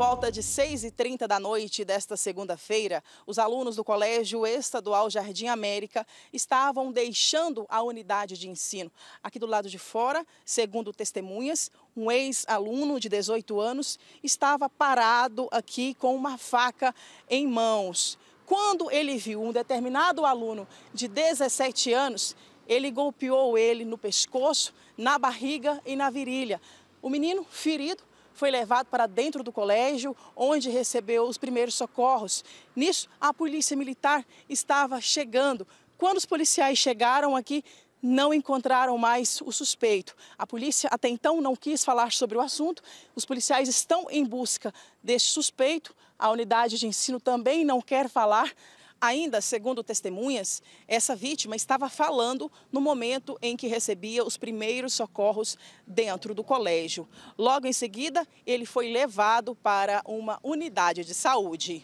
volta de 6h30 da noite desta segunda-feira, os alunos do Colégio Estadual Jardim América estavam deixando a unidade de ensino. Aqui do lado de fora, segundo testemunhas, um ex-aluno de 18 anos estava parado aqui com uma faca em mãos. Quando ele viu um determinado aluno de 17 anos, ele golpeou ele no pescoço, na barriga e na virilha. O menino, ferido, foi levado para dentro do colégio, onde recebeu os primeiros socorros. Nisso, a polícia militar estava chegando. Quando os policiais chegaram aqui, não encontraram mais o suspeito. A polícia até então não quis falar sobre o assunto. Os policiais estão em busca deste suspeito. A unidade de ensino também não quer falar. Ainda, segundo testemunhas, essa vítima estava falando no momento em que recebia os primeiros socorros dentro do colégio. Logo em seguida, ele foi levado para uma unidade de saúde.